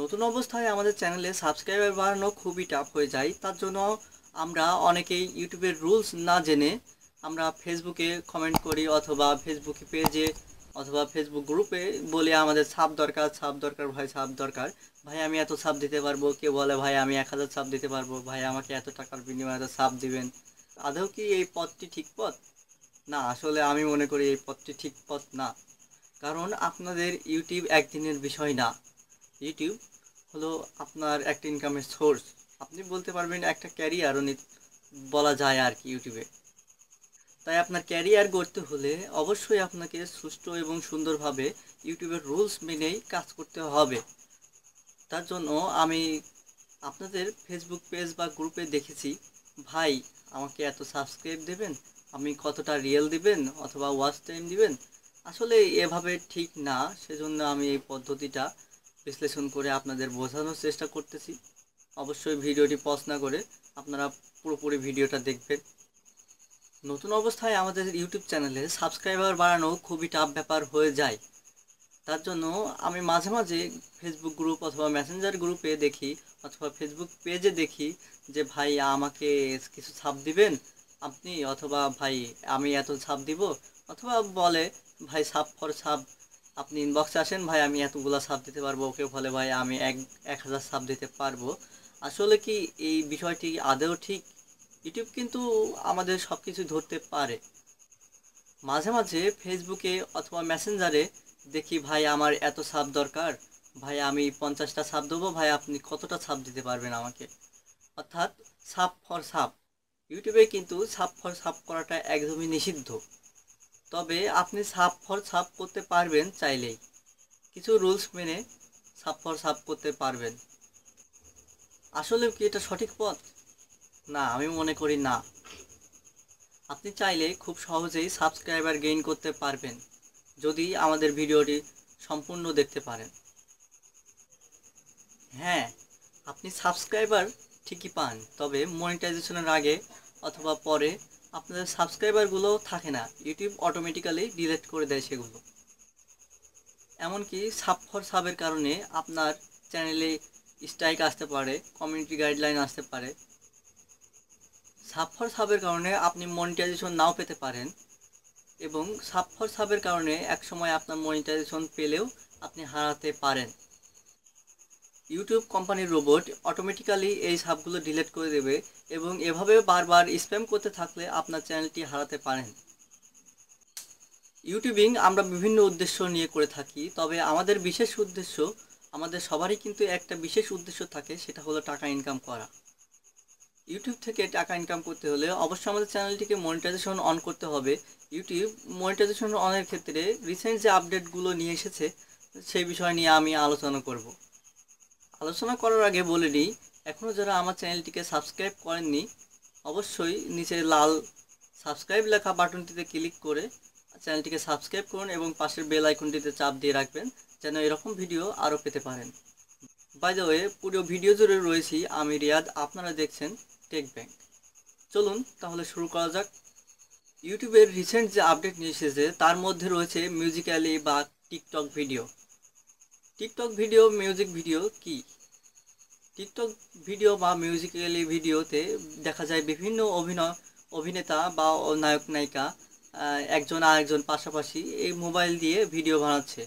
নতুন অবস্থায় আমাদের চ্যানেলে সাবস্ক্রাইবার বাড়ানো খুবই টাফ হয়ে যায় তার জন্য আমরা অনেকেই ইউটিউবের রুলস না জেনে আমরা ফেসবুকে কমেন্ট করি অথবা ফেসবুকে পেজে অথবা ফেসবুক গ্রুপে বলে আমাদের ছাপ দরকার ছাপ দরকার ভাই ছাপ দরকার ভাই আমি এত সাপ দিতে পারবো কেউ বলে ভাই আমি এক হাজার ছাপ দিতে পারবো ভাই আমাকে এত টাকার বিনিময়ে এত সাপ দিবেন আদৌ কি এই পথটি ঠিক পথ না আসলে আমি মনে করি এই পথটি ঠিক পথ না কারণ আপনাদের ইউটিউব একদিনের বিষয় না ইউটিউব হলো আপনার একটা ইনকামের সোর্স আপনি বলতে পারবেন একটা ক্যারিয়ারও বলা যায় আর কি ইউটিউবে তাই আপনার ক্যারিয়ার গড়তে হলে অবশ্যই আপনাকে সুষ্ঠু এবং সুন্দরভাবে ইউটিউবের রুলস মেনেই কাজ করতে হবে তার জন্য আমি আপনাদের ফেসবুক পেজ বা গ্রুপে দেখেছি ভাই আমাকে এত সাবস্ক্রাইব দেবেন আমি কতটা রিয়েল দিবেন অথবা ওয়াচ টাইম দিবেন আসলে এভাবে ঠিক না সেজন্য আমি এই পদ্ধতিটা বিশ্লেষণ করে আপনাদের বোঝানোর চেষ্টা করতেছি অবশ্যই ভিডিওটি পজ না করে আপনারা পুরোপুরি ভিডিওটা দেখবেন নতুন অবস্থায় আমাদের ইউটিউব চ্যানেলে সাবস্ক্রাইবার বাড়ানো খুবই টাফ ব্যাপার হয়ে যায় তার জন্য আমি মাঝে মাঝে ফেসবুক গ্রুপ অথবা মেসেঞ্জার গ্রুপে দেখি অথবা ফেসবুক পেজে দেখি যে ভাই আমাকে কিছু ছাপ দিবেন আপনি অথবা ভাই আমি এত ছাপ দিব অথবা বলে ভাই সাপ ফর সাপ আপনি ইনবক্সে আসেন ভাই আমি এতগুলো সাপ দিতে পারবো ওকে বলে ভাই আমি এক এক হাজার সাপ দিতে পারবো আসলে কি এই বিষয়টি আদেও ঠিক ইউটিউব কিন্তু আমাদের সব কিছু ধরতে পারে মাঝে মাঝে ফেসবুকে অথবা মেসেঞ্জারে দেখি ভাই আমার এত সাপ দরকার ভাই আমি পঞ্চাশটা সাপ দেবো ভাই আপনি কতটা সাপ দিতে পারবেন আমাকে অর্থাৎ সাপ ফর সাপ ইউটিউবে কিন্তু সাপ ফর সাপ করাটা একদমই নিষিদ্ধ তবে আপনি সাপ ফর সাপ করতে পারবেন চাইলেই কিছু রুলস মেনে সাপ ফর সাপ করতে পারবেন আসলে কি এটা সঠিক পথ না আমি মনে করি না আপনি চাইলে খুব সহজেই সাবস্ক্রাইবার গেইন করতে পারবেন যদি আমাদের ভিডিওটি সম্পূর্ণ দেখতে পারেন হ্যাঁ আপনি সাবস্ক্রাইবার ঠিকই পান তবে মনিটাইজেশনের আগে অথবা পরে আপনাদের সাবস্ক্রাইবারগুলো থাকে না ইউটিউব অটোমেটিক্যালি ডিলেট করে দেয় সেগুলো এমনকি সাব ফর সাবের কারণে আপনার চ্যানেলে স্ট্রাইক আসতে পারে কমিউনিটি গাইডলাইন আসতে পারে সাব ফর সাবের কারণে আপনি মনিটাইজেশন নাও পেতে পারেন এবং সাব ফর সাবের কারণে একসময় আপনার মনিটাইজেশন পেলেও আপনি হারাতে পারেন ইউটিউব কোম্পানির রোবট অটোমেটিক্যালি এই সাপগুলো ডিলেট করে দেবে এবং এভাবে বারবার স্প্যাম করতে থাকলে আপনার চ্যানেলটি হারাতে পারেন ইউটিউবিং আমরা বিভিন্ন উদ্দেশ্য নিয়ে করে থাকি তবে আমাদের বিশেষ উদ্দেশ্য আমাদের সবারই কিন্তু একটা বিশেষ উদ্দেশ্য থাকে সেটা হলো টাকা ইনকাম করা ইউটিউব থেকে টাকা ইনকাম করতে হলে অবশ্যই আমাদের চ্যানেলটিকে মনিটাইজেশন অন করতে হবে ইউটিউব মনিটাইজেশন অনের ক্ষেত্রে রিসেন্ট যে আপডেটগুলো নিয়ে এসেছে সেই বিষয় নিয়ে আমি আলোচনা করবো আলোচনা করার আগে বলে নিই এখনও যারা আমার চ্যানেলটিকে সাবস্ক্রাইব করেননি অবশ্যই নিচে লাল সাবস্ক্রাইব লেখা বাটনটিতে ক্লিক করে চ্যানেলটিকে সাবস্ক্রাইব করুন এবং পাশের বেল আইকনটিতে চাপ দিয়ে রাখবেন যেন এরকম ভিডিও আরও পেতে পারেন বাই দ্য ওয়ে পুরো ভিডিও জুড়ে রয়েছি আমি রিয়াদ আপনারা দেখছেন টেক ব্যাংক চলুন তাহলে শুরু করা যাক ইউটিউবের রিসেন্ট যে আপডেট নিয়ে এসেছে তার মধ্যে রয়েছে মিউজিক্যালি বা TikTok video TikTok video music video কি টিকটক ভিডিও বা মিউজিক্যালি ভিডিওতে দেখা যায় বিভিন্ন অভিনয় অভিনেতা বা নায়ক নায়িকা একজন আরেকজন পাশাপাশি এই মোবাইল দিয়ে ভিডিও বানাচ্ছে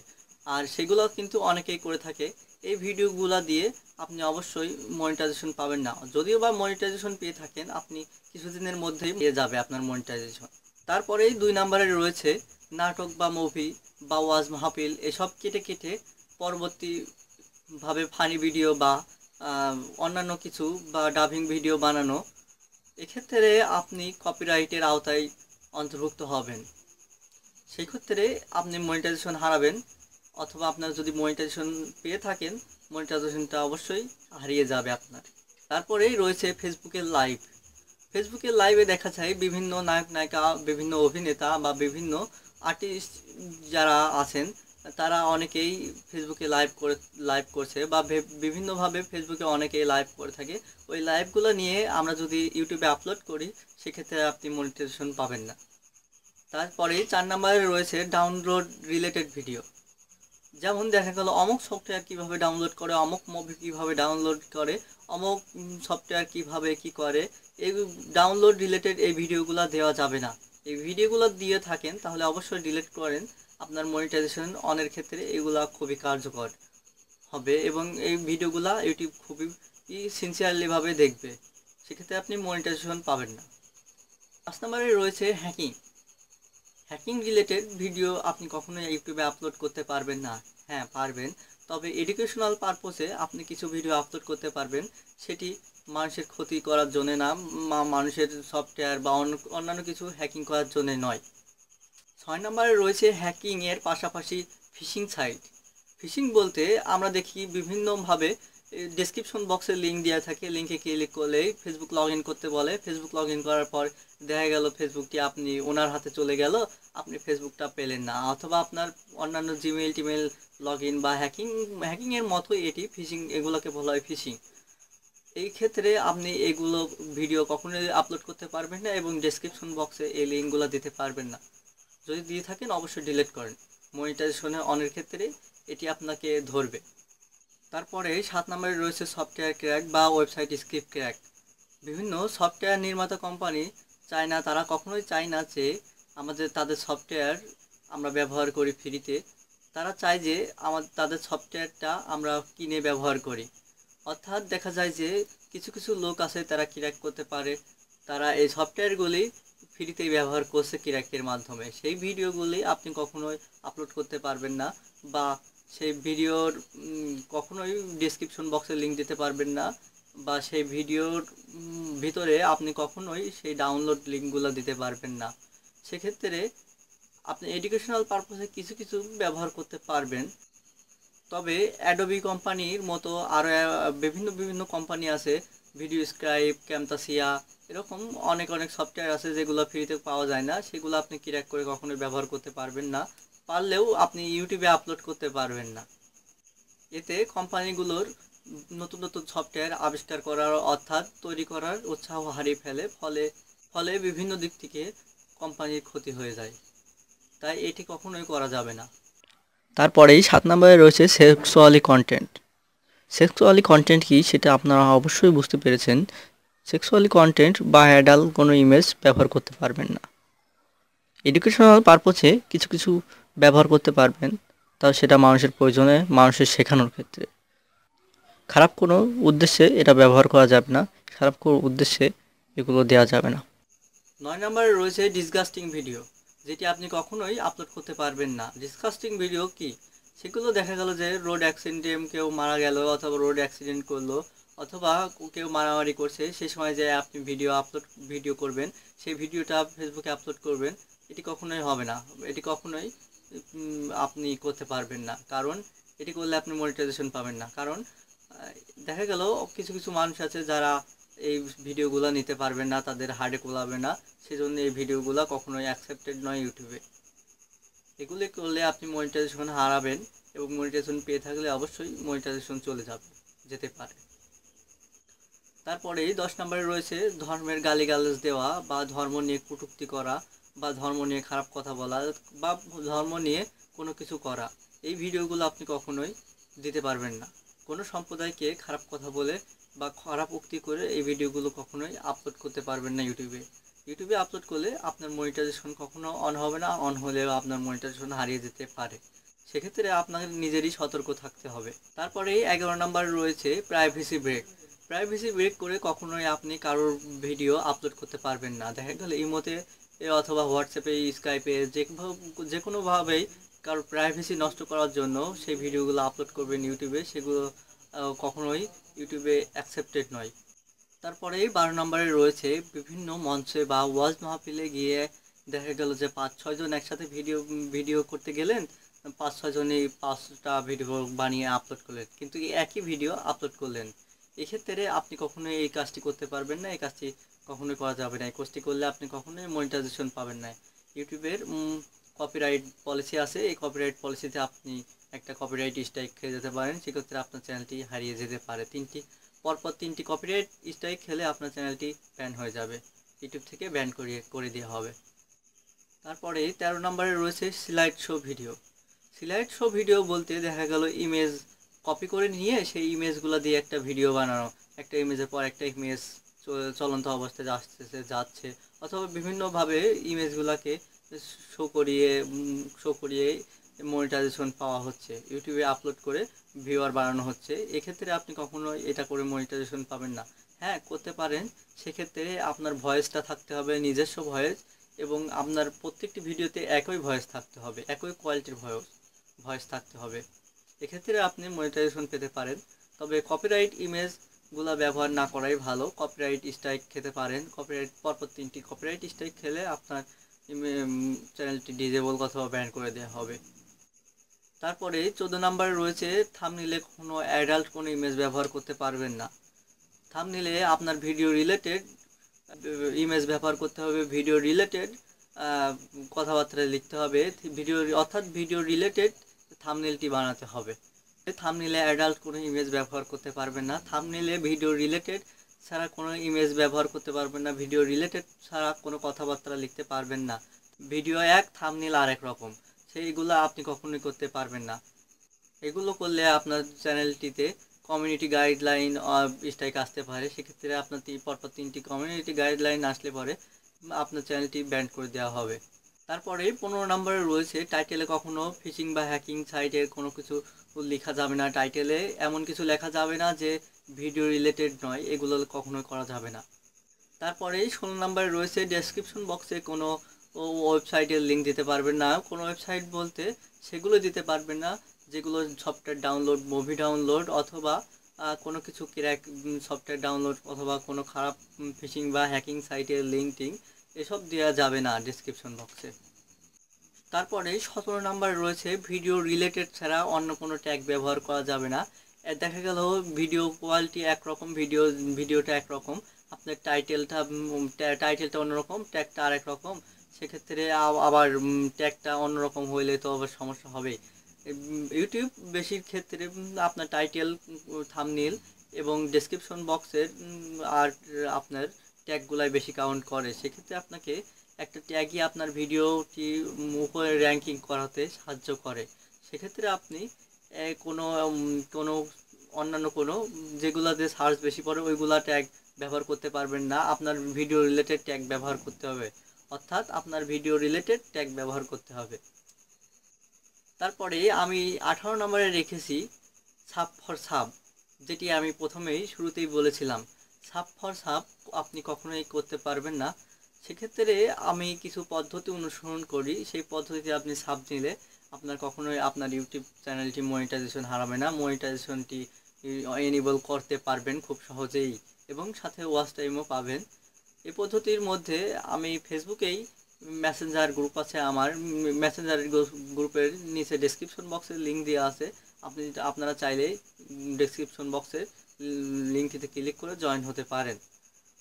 আর সেগুলো কিন্তু অনেকেই করে থাকে এই ভিডিওগুলো দিয়ে আপনি অবশ্যই মনিটাইজেশন পাবেন না যদিও বা মনিটাইজেশন পেয়ে থাকেন আপনি কিছুদিনের মধ্যেই পেয়ে যাবে আপনার মনিটাইজেশন তারপরেই দুই নম্বরে রয়েছে নাটক বা মুভি বা ওয়াজ মাহফিল এসব কেটে কেটে পরবর্তীভাবে ফানি ভিডিও বা অন্যান্য কিছু বা ডাবিং ভিডিও বানানো এক্ষেত্রে আপনি কপিরাইটের আওতায় অন্তর্ভুক্ত হবেন সেই ক্ষেত্রে আপনি মনিটাইজেশন হারাবেন অথবা আপনার যদি মনিটাইজেশন পেয়ে থাকেন মনিটাইজেশনটা অবশ্যই হারিয়ে যাবে আপনার তারপরেই রয়েছে ফেসবুকের লাইভ ফেসবুকের লাইভে দেখা যায় বিভিন্ন নায়ক নায়িকা বিভিন্ন অভিনেতা বা বিভিন্ন আর্টিস্ট যারা আছেন তারা অনেকেই ফেসবুকে লাইভ করে লাইভ করছে বা বিভিন্নভাবে ফেসবুকে অনেকেই লাইভ করে থাকে ওই লাইভগুলো নিয়ে আমরা যদি ইউটিউবে আপলোড করি সেক্ষেত্রে আপনি মনিটাইজেশন পাবেন না তারপরে চার নম্বরে রয়েছে ডাউনলোড রিলেটেড ভিডিও যেমন দেখা গেল অমুক সফটওয়্যার কীভাবে ডাউনলোড করে অমুক মুভি কীভাবে ডাউনলোড করে অমুক সফটওয়্যার কীভাবে কি করে এই ডাউনলোড রিলেটেড এই ভিডিওগুলো দেওয়া যাবে না এই ভিডিওগুলো দিয়ে থাকেন তাহলে অবশ্যই ডিলিট করেন আপনার মনিটাইজেশন অনের ক্ষেত্রে এগুলা খুবই কার্যকর হবে এবং এই ভিডিওগুলা ইউটিউব খুবই সিনসিয়ারলিভাবে দেখবে সেক্ষেত্রে আপনি মনিটাইজেশন পাবেন না পাঁচ নম্বরে রয়েছে হ্যাকিং হ্যাকিং রিলেটেড ভিডিও আপনি কখনো ইউটিউবে আপলোড করতে পারবেন না হ্যাঁ পারবেন তবে এডুকেশনাল পারপোসে আপনি কিছু ভিডিও আপলোড করতে পারবেন সেটি মানুষের ক্ষতি করার জন্য না মানুষের সফটওয়্যার বা অন্য অন্যান্য কিছু হ্যাকিং করার জন্য নয় ছয় নম্বরে রয়েছে হ্যাকিংয়ের পাশাপাশি ফিশিং সাইট ফিশিং বলতে আমরা দেখি বিভিন্নভাবে ডিসক্রিপশন বক্সে লিঙ্ক দেওয়া থাকে লিঙ্কে ক্লিক করলেই ফেসবুক লগ করতে বলে ফেসবুক লগ করার পর দেখা গেল ফেসবুকটি আপনি ওনার হাতে চলে গেল আপনি ফেসবুকটা পেলেন না অথবা আপনার অন্যান্য জিমেল টিমেল লগ বা হ্যাকিং হ্যাকিংয়ের মতো এটি ফিশিং এগুলোকে বলা হয় ফিশিং এই ক্ষেত্রে আপনি এগুলো ভিডিও কখনোই আপলোড করতে পারবেন না এবং ডিসক্রিপশন বক্সে এই লিঙ্কগুলো দিতে পারবেন না যদি দিয়ে থাকেন অবশ্যই ডিলিট করেন মনিটাইজেশনে অনের ক্ষেত্রে এটি আপনাকে ধরবে তারপরে সাত নম্বরে রয়েছে সফটওয়্যার ক্র্যাক বা ওয়েবসাইট স্ক্রিপ্ট ক্র্যাক বিভিন্ন সফটওয়্যার নির্মাতা কোম্পানি চায় না তারা কখনোই চায় না যে আমাদের তাদের সফটওয়্যার আমরা ব্যবহার করি ফ্রিতে তারা চায় যে আমাদের তাদের সফটওয়্যারটা আমরা কিনে ব্যবহার করি অর্থাৎ দেখা যায় যে কিছু কিছু লোক আছে তারা ক্র্যাক করতে পারে তারা এই সফটওয়্যারগুলি ফ্রিতেই ব্যবহার করছে কিরাকের মাধ্যমে সেই ভিডিওগুলি আপনি কখনোই আপলোড করতে পারবেন না বা সেই ভিডিওর কখনোই ডিসক্রিপশন বক্সে লিঙ্ক দিতে পারবেন না বা সেই ভিডিওর ভিতরে আপনি কখনোই সেই ডাউনলোড লিঙ্কগুলো দিতে পারবেন না সেক্ষেত্রে আপনি এডুকেশনাল পারপাসে কিছু কিছু ব্যবহার করতে পারবেন তবে অ্যাডোবি কোম্পানির মতো আরও বিভিন্ন বিভিন্ন কোম্পানি আছে ভিডিও স্ক্রাইপ ক্যামতাসিয়া এরকম অনেক অনেক সফটওয়্যার আছে যেগুলো ফ্রিতে পাওয়া যায় না সেগুলো আপনি ক্র্যাক করে কখনোই ব্যবহার করতে পারবেন না পারলেও আপনি ইউটিউবে আপলোড করতে পারবেন না এতে কোম্পানিগুলোর নতুন নতুন সফটওয়্যার আবিষ্কার করার অর্থাৎ তৈরি করার উৎসাহ হারিয়ে ফেলে ফলে ফলে বিভিন্ন দিক থেকে কোম্পানির ক্ষতি হয়ে যায় তাই এটি কখনোই করা যাবে না তারপরেই সাত নম্বরে রয়েছে সেক্সুয়ালি কন্টেন্ট সেক্সুয়ালি কন্টেন্ট কি সেটা আপনারা অবশ্যই বুঝতে পেরেছেন সেক্সুয়ালি কন্টেন্ট বা অ্যাডাল কোনো ইমেজ ব্যবহার করতে পারবেন না এডুকেশনাল পারপোসে কিছু কিছু ব্যবহার করতে পারবেন তাও সেটা মানুষের প্রয়োজনে মানুষের শেখানোর ক্ষেত্রে খারাপ কোনো উদ্দেশ্যে এটা ব্যবহার করা যাবে না খারাপ কোনো উদ্দেশ্যে এগুলো দেওয়া যাবে না নয় নম্বরে রয়েছে ডিসগাস্টিং ভিডিও যেটি আপনি কখনোই আপলোড করতে পারবেন না ডিসগাস্টিং ভিডিও কি সেগুলো দেখা গেল যে রোড অ্যাক্সিডেন্টে কেউ মারা গেল অথবা রোড অ্যাক্সিডেন্ট করলো অথবা কেউ মারামারি করছে সে সময় যে আপনি ভিডিও আপলোড ভিডিও করবেন সেই ভিডিওটা ফেসবুকে আপলোড করবেন এটি কখনোই হবে না এটি কখনোই আপনি করতে পারবেন না কারণ এটি করলে আপনি মনিটাইজেশন পাবেন না কারণ দেখা গেল কিছু কিছু মানুষ আছে যারা এই ভিডিওগুলো নিতে পারবেন না তাদের হার্ডে কোলাবে না সেজন্য এই ভিডিওগুলো কখনোই অ্যাকসেপ্টেড নয় ইউটিউবে এগুলি করলে আপনি মনিটাইজেশন হারাবেন এবং মনিটাইজেশন পেয়ে থাকলে অবশ্যই মনিটাইজেশন চলে যাবে যেতে পারে তারপরে দশ নম্বরে রয়েছে ধর্মের গালিগালাজ দেওয়া বা ধর্ম নিয়ে কটুক্তি করা বা ধর্ম নিয়ে খারাপ কথা বলা বা ধর্ম নিয়ে কোনো কিছু করা এই ভিডিওগুলো আপনি কখনোই দিতে পারবেন না কোনো সম্প্রদায়কে খারাপ কথা বলে বা খারাপ উক্তি করে এই ভিডিওগুলো কখনোই আপলোড করতে পারবেন না ইউটিউবে ইউটিউবে আপলোড করলে আপনার মনিটাইজেশন কখনো অন হবে না অন হলেও আপনার মনিটাইজেশন হারিয়ে যেতে পারে সেক্ষেত্রে আপনাকে নিজেরই সতর্ক থাকতে হবে তারপরে এগারো নম্বর রয়েছে প্রাইভেসি ব্রেক প্রাইভেসি ব্রেক করে কখনোই আপনি কারোর ভিডিও আপলোড করতে পারবেন না দেখা গেল ইমোতে অথবা হোয়াটসঅ্যাপে স্কাইপে যে যে কোনোভাবেই কারোর প্রাইভেসি নষ্ট করার জন্য সেই ভিডিওগুলো আপলোড করবেন ইউটিউবে সেগুলো কখনোই ইউটিউবে অ্যাকসেপ্টেড নয় তারপরে বারো নম্বরে রয়েছে বিভিন্ন মঞ্চে বা ওয়াজ মাহফিলে গিয়ে দেখা গেল যে পাঁচ ছয়জন একসাথে ভিডিও ভিডিও করতে গেলেন পাঁচ ছয়জনই পাঁচটা ভিডিও বানিয়ে আপলোড করলেন কিন্তু একই ভিডিও আপলোড করলেন এক্ষেত্রে আপনি কখনোই এই কাজটি করতে পারবেন না এই কাজটি কখনোই করা যাবে না এই কাজটি করলে আপনি কখনোই মনিটাইজেশন পাবেন না ইউটিউবের কপিরাইট পলিসি আছে এই কপিরাইট পলিসিতে আপনি একটা কপিরাইট স্ট্রাইক খেয়ে যেতে পারেন সেক্ষেত্রে আপনার চ্যানেলটি হারিয়ে যেতে পারে তিনটি পরপর তিনটি কপিরাইট স্ট্রাইক খেলে আপনার চ্যানেলটি ব্যান হয়ে যাবে ইউটিউব থেকে ব্যান করিয়ে করে দেওয়া হবে তারপরে তেরো নম্বরে রয়েছে slideshow video slideshow video বলতে দেখা গেল ইমেজ কপি করে নিয়ে সেই ইমেজগুলো দিয়ে একটা ভিডিও বানানো একটা ইমেজের পর একটা ইমেজ চলন্ত অবস্থায় আসতেছে যাচ্ছে অথবা বিভিন্নভাবে ইমেজগুলোকে শো করিয়ে শো করিয়ে মনিটাইজেশন পাওয়া হচ্ছে ইউটিউবে আপলোড করে ভিউয়ার বাড়ানো হচ্ছে এক্ষেত্রে আপনি কখনো এটা করে মনিটাইজেশন পাবেন না হ্যাঁ করতে পারেন সেক্ষেত্রে আপনার ভয়েসটা থাকতে হবে নিজস্ব ভয়েস এবং আপনার প্রত্যেকটি ভিডিওতে একই ভয়েস থাকতে হবে একই কোয়ালিটির ভয়েস ভয়েস থাকতে হবে এক্ষেত্রে আপনি মনিটাইজেশন পেতে পারেন তবে কপিরাইট ইমেজগুলা ব্যবহার না করাই ভালো কপিরাইট স্ট্রাইক খেতে পারেন কপিরাইট পরপর তিনটি কপিরাইট স্ট্রাইক খেলে আপনার চ্যানেলটি ডিজেবল অথবা ব্যান করে দেওয়া হবে তারপরে চোদ্দো নম্বরে রয়েছে থামনিলে কোনো অ্যাডাল্ট কোনো ইমেজ ব্যবহার করতে পারবেন না থামনিলে আপনার ভিডিও রিলেটেড ইমেজ ব্যবহার করতে হবে ভিডিও রিলেটেড কথাবার্তা লিখতে হবে ভিডিও অর্থাৎ ভিডিও রিলেটেড থামনেলটি বানাতে হবে থামনেলে অ্যাডাল্ট কোনো ইমেজ ব্যবহার করতে পারবেন না থামনেলে ভিডিও রিলেটেড ছাড়া কোনো ইমেজ ব্যবহার করতে পারবেন না ভিডিও রিলেটেড ছাড়া কোনো কথাবার্তা লিখতে পারবেন না ভিডিও এক থামনেল আরেক রকম সেইগুলো আপনি কখনোই করতে পারবেন না এগুলো করলে আপনার চ্যানেলটিতে কমিউনিটি গাইডলাইন স্ট্রাইক আসতে পারে সেক্ষেত্রে আপনার পরপর তিনটি কমিউনিটি গাইডলাইন আসলে পরে আপনার চ্যানেলটি ব্যান্ড করে দেওয়া হবে তারপরে পনেরো নম্বরে রয়েছে টাইটেলে কখনো ফিশিং বা হ্যাকিং সাইটে কোনো কিছু লেখা যাবে না টাইটেলে এমন কিছু লেখা যাবে না যে ভিডিও রিলেটেড নয় এগুলো কখনোই করা যাবে না তারপরে ষোলো নম্বরে রয়েছে ডেসক্রিপশন বক্সে কোনো ওয়েবসাইটের লিঙ্ক দিতে পারবেন না কোনো ওয়েবসাইট বলতে সেগুলো দিতে পারবেন না যেগুলো সফটওয়্যার ডাউনলোড মুভি ডাউনলোড অথবা কোনো কিছু ক্র্যাক সফটওয়্যার ডাউনলোড অথবা কোনো খারাপ ফিশিং বা হ্যাকিং সাইটের লিঙ্ক টিঙ্ক এসব দেওয়া যাবে না ডিসক্রিপশন বক্সে তারপরে সতেরো নাম্বার রয়েছে ভিডিও রিলেটেড ছাড়া অন্য কোনো ট্যাগ ব্যবহার করা যাবে না দেখা গেল ভিডিও কোয়ালিটি একরকম ভিডিও ভিডিওটা একরকম আপনার টাইটেলটা টাইটেলটা অন্যরকম ট্যাগটা আর রকম সেক্ষেত্রে আবার ট্যাগটা অন্যরকম হইলে তো আবার সমস্যা হবে ইউটিউব বেশির ক্ষেত্রে আপনার টাইটেল থামনিল এবং ডিসক্রিপশন বক্সের আর আপনার ট্যাগগুলাই বেশি কাউন্ট করে সেক্ষেত্রে আপনাকে একটা ট্যাগই আপনার ভিডিওটি উপরে র্যাঙ্কিং করাতে সাহায্য করে সেক্ষেত্রে আপনি কোনো কোনো অন্যান্য কোনো যেগুলোতে সার্চ বেশি পড়ে ওইগুলা ট্যাগ ব্যবহার করতে পারবেন না আপনার ভিডিও রিলেটেড ট্যাগ ব্যবহার করতে হবে অর্থাৎ আপনার ভিডিও রিলেটেড ট্যাগ ব্যবহার করতে হবে তারপরে আমি আঠারো নম্বরে রেখেছি সাব ফর সাব যেটি আমি প্রথমেই শুরুতেই বলেছিলাম সাপ ফর সাপ আপনি কখনোই করতে পারবেন না সেক্ষেত্রে আমি কিছু পদ্ধতি অনুসরণ করি সেই পদ্ধতিতে আপনি সাপ নিলে আপনার কখনোই আপনার ইউটিউব চ্যানেলটি মনিটাইজেশন হারাবে না মনিটাইজেশনটি এনেবল করতে পারবেন খুব সহজেই এবং সাথে ওয়াচ টাইমও পাবেন এই পদ্ধতির মধ্যে আমি ফেসবুকেই মেসেঞ্জার গ্রুপ আছে আমার মেসেঞ্জার গ্রুপের নিচে ডেসক্রিপশন বক্সে লিঙ্ক দেওয়া আছে আপনি আপনারা চাইলেই ডেসক্রিপশন বক্সে লিঙ্কটিতে ক্লিক করে জয়েন হতে পারেন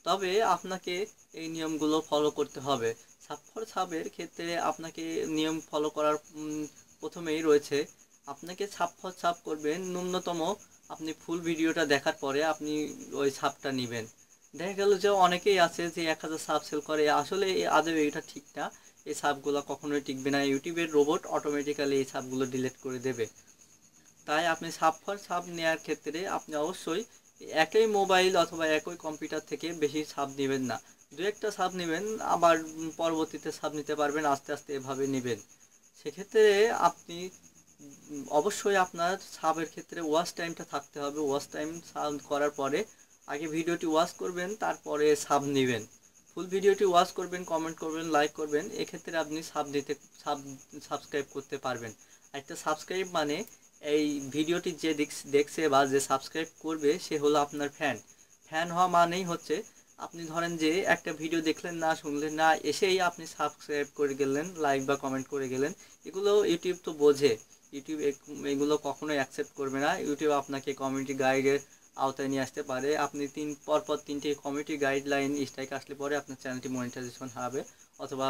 তবে আপনাকে এই নিয়মগুলো ফলো করতে হবে সাবফর সাবের ক্ষেত্রে আপনাকে নিয়ম ফলো করার প্রথমেই রয়েছে আপনাকে সাবফর সাব করবেন ন্যূনতম আপনি ফুল ভিডিওটা দেখার পরে আপনি ওই সাপটা নেবেন দেখা গেল যে অনেকেই আছে যে এক হাজার সাব সেল করে আসলে আদৌ এটা ঠিক না এই সাপগুলো কখনোই টিকবে না ইউটিউবের রোবট অটোমেটিক্যালি এই সাপগুলো ডিলিট করে দেবে তাই আপনি সাবফর সাব নেওয়ার ক্ষেত্রে আপনি অবশ্যই একই মোবাইল অথবা একই কম্পিউটার থেকে বেশি সাব নেবেন না দু একটা সাব নেবেন আবার পরবর্তীতে সাব নিতে পারবেন আস্তে আস্তে এভাবে নেবেন সেক্ষেত্রে আপনি অবশ্যই আপনার সাবের ক্ষেত্রে ওয়াচ টাইমটা থাকতে হবে ওয়াচ টাইম সাব করার পরে আগে ভিডিওটি ওয়াশ করবেন তারপরে সাব নেবেন ফুল ভিডিওটি ওয়াশ করবেন কমেন্ট করবেন লাইক করবেন এক্ষেত্রে আপনি সাব দিতে সাব সাবস্ক্রাইব করতে পারবেন একটা সাবস্ক্রাইব মানে এই ভিডিওটি যে দেখছে বা যে সাবস্ক্রাইব করবে সে হলো আপনার ফ্যান ফ্যান হওয়া মানেই হচ্ছে আপনি ধরেন যে একটা ভিডিও দেখলেন না শুনলেন না এসেই আপনি সাবস্ক্রাইব করে গেলেন লাইক বা কমেন্ট করে গেলেন এগুলো ইউটিউব তো বোঝে ইউটিউব এগুলো কখনোই অ্যাকসেপ্ট করবে না ইউটিউব আপনাকে কমিউনিটি গাইডের আওতায় নিয়ে আসতে পারে আপনি তিন পরপর তিনটি কমিউনিটি গাইডলাইন স্ট্রাইক আসলে পরে আপনার চ্যানেলটি মনিটাইজেশন হবে অথবা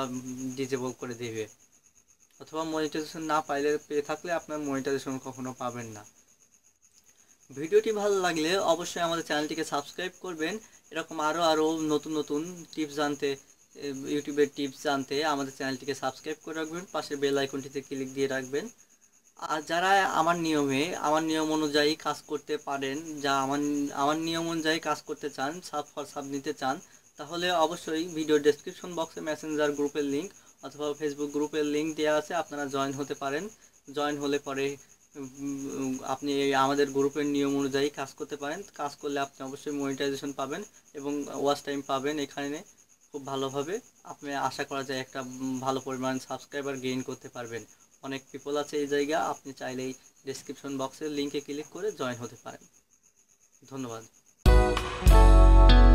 ডিজেবল করে দেবে অথবা মনিটাইজেশন না পাইলে পেয়ে থাকলে আপনার মনিটাইজেশন কখনো পাবেন না ভিডিওটি ভালো লাগলে অবশ্যই আমাদের চ্যানেলটিকে সাবস্ক্রাইব করবেন এরকম আরও আরও নতুন নতুন টিপস জানতে ইউটিউবের টিপস জানতে আমাদের চ্যানেলটিকে সাবস্ক্রাইব করে রাখবেন পাশে বেল আইকনটিতে ক্লিক দিয়ে রাখবেন আর যারা আমার নিয়মে আমার নিয়ম অনুযায়ী কাজ করতে পারেন যা আমার আমার নিয়ম অনুযায়ী কাজ করতে চান সাব ফর সাব নিতে চান তাহলে অবশ্যই ভিডিও ডেসক্রিপশন বক্সে মেসেঞ্জার গ্রুপের লিঙ্ক অথবা ফেসবুক গ্রুপের লিঙ্ক দেওয়া আছে আপনারা জয়েন হতে পারেন জয়েন হলে পরে আপনি আমাদের গ্রুপের নিয়ম অনুযায়ী কাজ করতে পারেন কাজ করলে আপনি অবশ্যই মনিটাইজেশন পাবেন এবং ওয়াচ টাইম পাবেন এখানে খুব ভালোভাবে আপনি আশা করা যায় একটা ভালো পরিমাণ সাবস্ক্রাইবার গেইন করতে পারবেন অনেক পিপল আছে এই জায়গা আপনি চাইলেই ডেসক্রিপশন বক্সের লিঙ্কে ক্লিক করে জয়েন হতে পারেন ধন্যবাদ